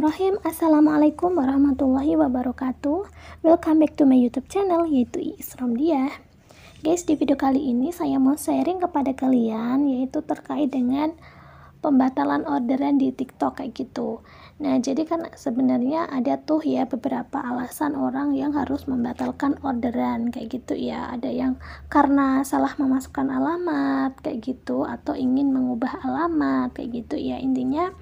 Bismillahirrahmanirrahim Assalamualaikum warahmatullahi wabarakatuh Welcome back to my youtube channel Yaitu Iis Dia Guys di video kali ini saya mau sharing kepada kalian Yaitu terkait dengan Pembatalan orderan di tiktok kayak gitu Nah jadi kan sebenarnya ada tuh ya Beberapa alasan orang yang harus membatalkan orderan Kayak gitu ya Ada yang karena salah memasukkan alamat Kayak gitu Atau ingin mengubah alamat Kayak gitu ya intinya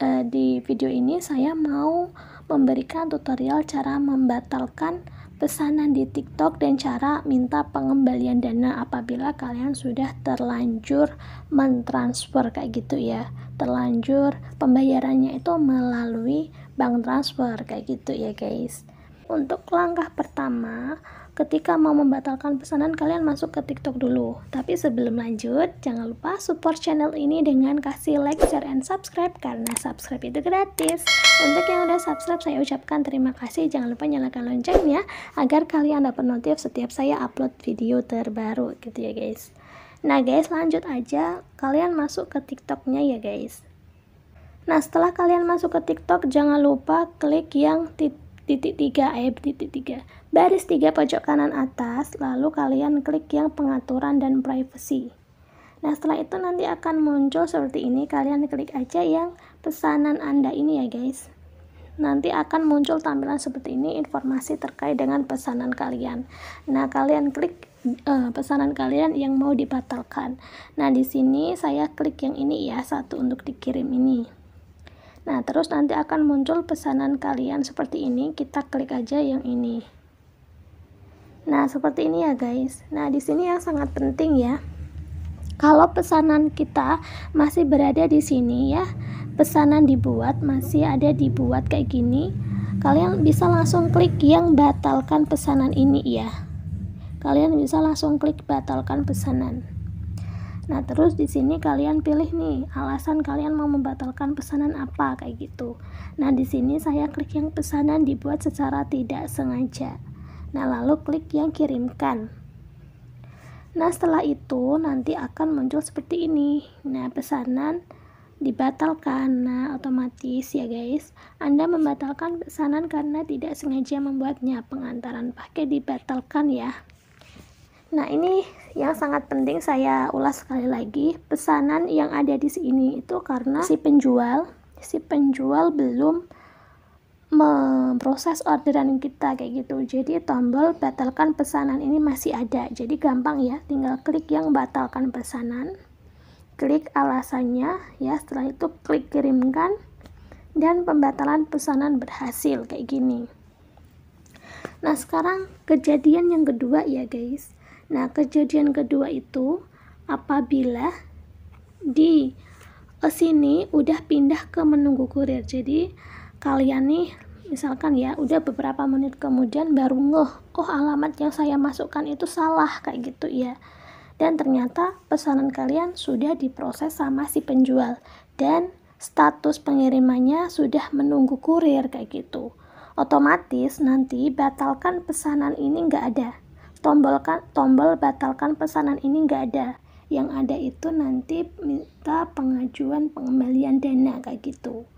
uh, di video ini saya mau memberikan tutorial cara membatalkan pesanan di TikTok dan cara minta pengembalian dana apabila kalian sudah terlanjur mentransfer kayak gitu ya. Terlanjur pembayarannya itu melalui bank transfer kayak gitu ya guys. Untuk langkah pertama, ketika mau membatalkan pesanan kalian masuk ke tiktok dulu tapi sebelum lanjut jangan lupa support channel ini dengan kasih like, share, and subscribe karena subscribe itu gratis untuk yang udah subscribe saya ucapkan terima kasih jangan lupa nyalakan loncengnya agar kalian dapat notif setiap saya upload video terbaru gitu ya guys Nah guys lanjut aja kalian masuk ke tiktoknya ya guys Nah setelah kalian masuk ke tiktok jangan lupa klik yang titik titik 3 ayat eh, titik 3 baris 3 pojok kanan atas lalu kalian klik yang pengaturan dan privacy nah setelah itu nanti akan muncul seperti ini kalian klik aja yang pesanan anda ini ya guys nanti akan muncul tampilan seperti ini informasi terkait dengan pesanan kalian nah kalian klik uh, pesanan kalian yang mau dibatalkan nah di sini saya klik yang ini ya satu untuk dikirim ini Nah, terus nanti akan muncul pesanan kalian seperti ini. Kita klik aja yang ini. Nah, seperti ini ya, guys. Nah, di sini yang sangat penting ya. Kalau pesanan kita masih berada di sini ya, pesanan dibuat masih ada dibuat kayak gini, kalian bisa langsung klik yang batalkan pesanan ini ya. Kalian bisa langsung klik batalkan pesanan. Nah, terus di sini kalian pilih nih alasan kalian mau membatalkan pesanan apa kayak gitu. Nah, di sini saya klik yang pesanan dibuat secara tidak sengaja. Nah, lalu klik yang kirimkan. Nah, setelah itu nanti akan muncul seperti ini. Nah, pesanan dibatalkan. Nah, otomatis ya guys, Anda membatalkan pesanan karena tidak sengaja membuatnya. Pengantaran pakai dibatalkan ya. Nah, ini yang sangat penting saya ulas sekali lagi. Pesanan yang ada di sini itu karena si penjual, si penjual belum memproses orderan kita kayak gitu. Jadi tombol batalkan pesanan ini masih ada. Jadi gampang ya, tinggal klik yang batalkan pesanan. Klik alasannya ya, setelah itu klik kirimkan dan pembatalan pesanan berhasil kayak gini. Nah, sekarang kejadian yang kedua ya, guys Nah, kejadian kedua itu apabila di sini udah pindah ke menunggu kurir. Jadi kalian nih misalkan ya udah beberapa menit kemudian baru ngeh, oh alamat yang saya masukkan itu salah kayak gitu ya. Dan ternyata pesanan kalian sudah diproses sama si penjual dan status pengirimannya sudah menunggu kurir kayak gitu. Otomatis nanti batalkan pesanan ini nggak ada tombol tombol batalkan pesanan ini nggak ada yang ada itu nanti minta pengajuan pengembalian dana kayak gitu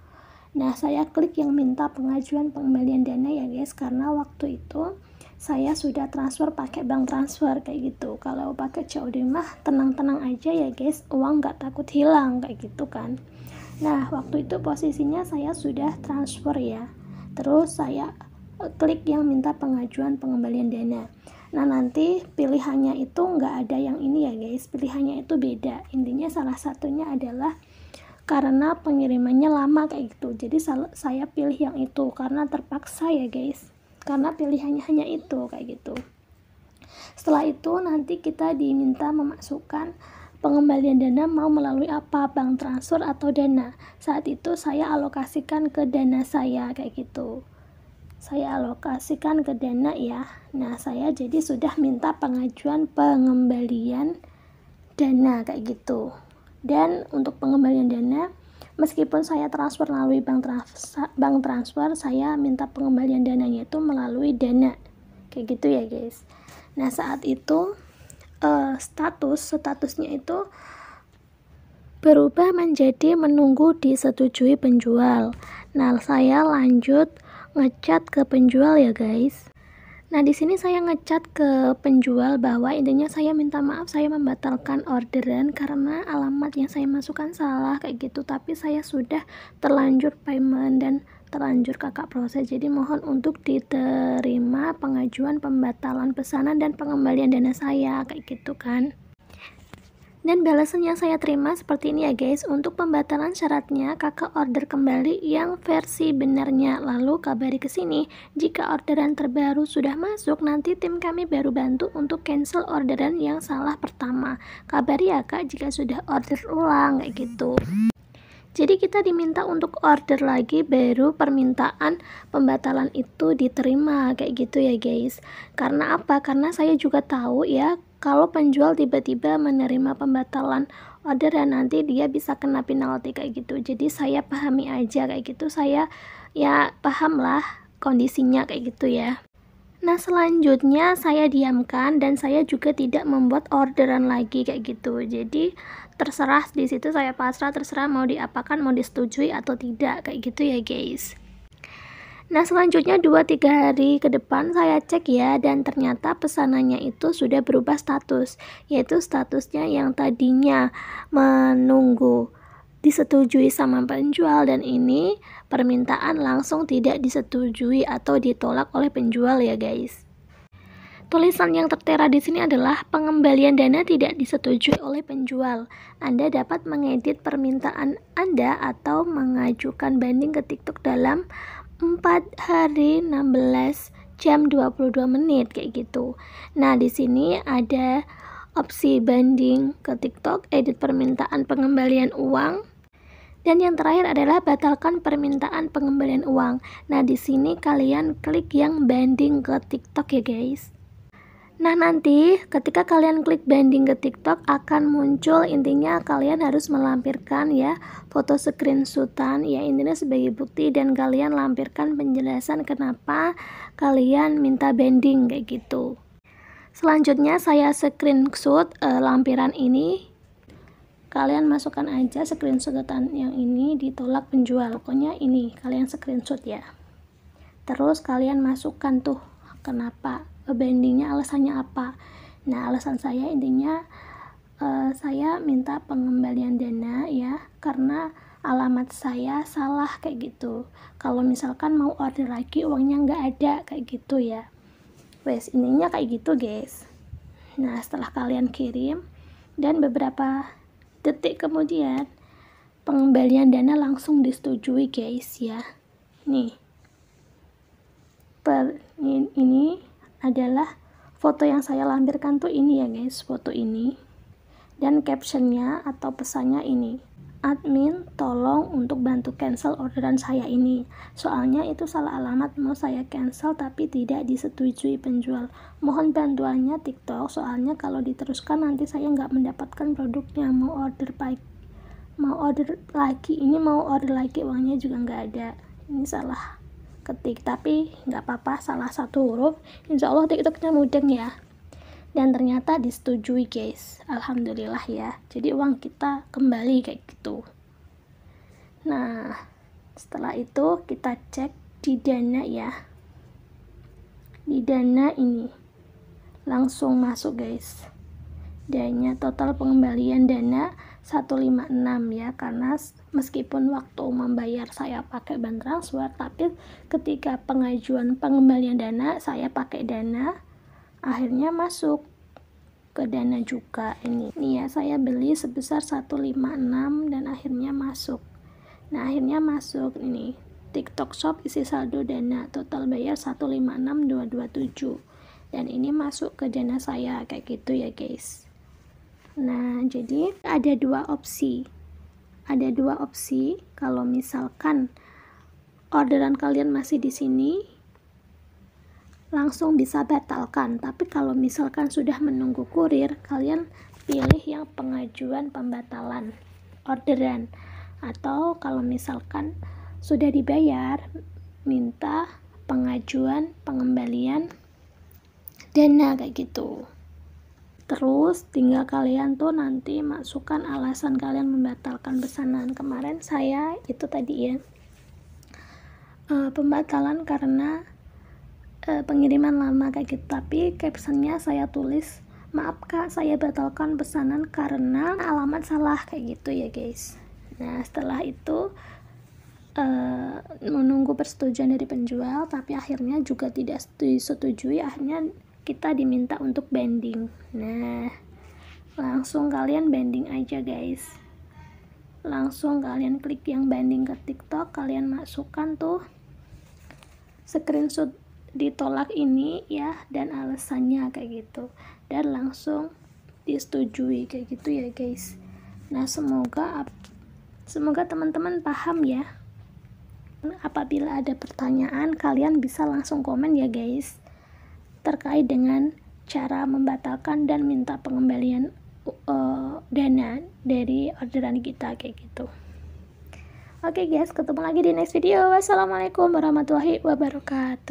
nah saya klik yang minta pengajuan pengembalian dana ya guys karena waktu itu saya sudah transfer pakai bank transfer kayak gitu kalau pakai COD mah tenang-tenang aja ya guys uang nggak takut hilang kayak gitu kan nah waktu itu posisinya saya sudah transfer ya terus saya eh, klik yang minta pengajuan pengembalian dana Nah nanti pilihannya itu nggak ada yang ini ya guys, pilihannya itu beda. Intinya salah satunya adalah karena pengirimannya lama kayak gitu. Jadi saya pilih yang itu karena terpaksa ya guys, karena pilihannya hanya itu kayak gitu. Setelah itu nanti kita diminta memasukkan pengembalian dana mau melalui apa, bank transfer atau dana. Saat itu saya alokasikan ke dana saya kayak gitu saya alokasikan ke dana ya. Nah, saya jadi sudah minta pengajuan pengembalian dana kayak gitu. Dan untuk pengembalian dana, meskipun saya transfer melalui bank transfer, bank transfer, saya minta pengembalian dananya itu melalui dana. Kayak gitu ya, guys. Nah, saat itu uh, status statusnya itu berubah menjadi menunggu disetujui penjual. Nah, saya lanjut ngecat ke penjual ya guys. Nah, di sini saya ngecat ke penjual bahwa intinya saya minta maaf saya membatalkan orderan karena alamat yang saya masukkan salah kayak gitu, tapi saya sudah terlanjur payment dan terlanjur kakak proses. Jadi mohon untuk diterima pengajuan pembatalan pesanan dan pengembalian dana saya kayak gitu kan. Dan balasan yang saya terima seperti ini ya guys, untuk pembatalan syaratnya kakak order kembali yang versi benarnya lalu kabari ke sini. Jika orderan terbaru sudah masuk, nanti tim kami baru bantu untuk cancel orderan yang salah pertama. Kabari ya kak jika sudah order ulang kayak gitu. Jadi kita diminta untuk order lagi baru permintaan pembatalan itu diterima kayak gitu ya guys. Karena apa? Karena saya juga tahu ya kalau penjual tiba-tiba menerima pembatalan orderan nanti dia bisa kena penalti kayak gitu jadi saya pahami aja kayak gitu saya ya paham lah kondisinya kayak gitu ya Nah selanjutnya saya diamkan dan saya juga tidak membuat orderan lagi kayak gitu. Jadi terserah di situ saya pasrah terserah mau diapakan mau disetujui atau tidak kayak gitu ya guys. Nah selanjutnya 2-3 hari ke depan saya cek ya dan ternyata pesanannya itu sudah berubah status yaitu statusnya yang tadinya menunggu disetujui sama penjual dan ini permintaan langsung tidak disetujui atau ditolak oleh penjual ya guys. Tulisan yang tertera di sini adalah pengembalian dana tidak disetujui oleh penjual. Anda dapat mengedit permintaan Anda atau mengajukan banding ke TikTok dalam 4 hari 16 jam 22 menit kayak gitu. Nah, di sini ada opsi banding ke TikTok, edit permintaan pengembalian uang. Dan yang terakhir adalah batalkan permintaan pengembalian uang. Nah, di sini kalian klik yang banding ke TikTok ya, guys. Nah nanti ketika kalian klik banding ke TikTok akan muncul intinya kalian harus melampirkan ya foto screenshotan ya intinya sebagai bukti dan kalian lampirkan penjelasan kenapa kalian minta banding kayak gitu. Selanjutnya saya screenshot e, lampiran ini kalian masukkan aja screenshotan yang ini ditolak penjual pokoknya ini kalian screenshot ya terus kalian masukkan tuh kenapa eh, bandingnya alasannya apa nah alasan saya intinya uh, saya minta pengembalian dana ya karena alamat saya salah kayak gitu kalau misalkan mau order lagi uangnya nggak ada kayak gitu ya wes ininya kayak gitu guys nah setelah kalian kirim dan beberapa detik kemudian pengembalian dana langsung disetujui guys ya nih ini, adalah foto yang saya lampirkan tuh ini ya guys foto ini dan captionnya atau pesannya ini admin tolong untuk bantu cancel orderan saya ini soalnya itu salah alamat mau saya cancel tapi tidak disetujui penjual mohon bantuannya tiktok soalnya kalau diteruskan nanti saya nggak mendapatkan produknya mau order baik mau order lagi ini mau order lagi uangnya juga nggak ada ini salah ketik tapi nggak apa-apa salah satu huruf insya Allah tiktoknya mudeng ya dan ternyata disetujui guys alhamdulillah ya jadi uang kita kembali kayak gitu nah setelah itu kita cek di dana ya di dana ini langsung masuk guys dana total pengembalian dana 156 ya karena meskipun waktu membayar saya pakai bank transfer tapi ketika pengajuan pengembalian dana saya pakai dana akhirnya masuk ke dana juga ini ini ya saya beli sebesar 156 dan akhirnya masuk nah akhirnya masuk ini TikTok Shop isi saldo dana total bayar 156227 dan ini masuk ke dana saya kayak gitu ya guys Nah, jadi ada dua opsi. Ada dua opsi kalau misalkan orderan kalian masih di sini langsung bisa batalkan. Tapi kalau misalkan sudah menunggu kurir, kalian pilih yang pengajuan pembatalan orderan atau kalau misalkan sudah dibayar, minta pengajuan pengembalian dana kayak gitu. Terus tinggal kalian tuh nanti masukkan alasan kalian membatalkan pesanan kemarin saya itu tadi ya e, pembatalan karena e, pengiriman lama kayak gitu. Tapi captionnya saya tulis maaf kak saya batalkan pesanan karena alamat salah kayak gitu ya guys. Nah setelah itu e, menunggu persetujuan dari penjual tapi akhirnya juga tidak disetujui akhirnya kita diminta untuk bending nah langsung kalian bending aja guys langsung kalian klik yang bending ke tiktok kalian masukkan tuh screenshot ditolak ini ya dan alasannya kayak gitu dan langsung disetujui kayak gitu ya guys nah semoga semoga teman-teman paham ya apabila ada pertanyaan kalian bisa langsung komen ya guys terkait dengan cara membatalkan dan minta pengembalian uh, dana dari orderan kita kayak gitu. Oke okay guys, ketemu lagi di next video. Wassalamualaikum warahmatullahi wabarakatuh.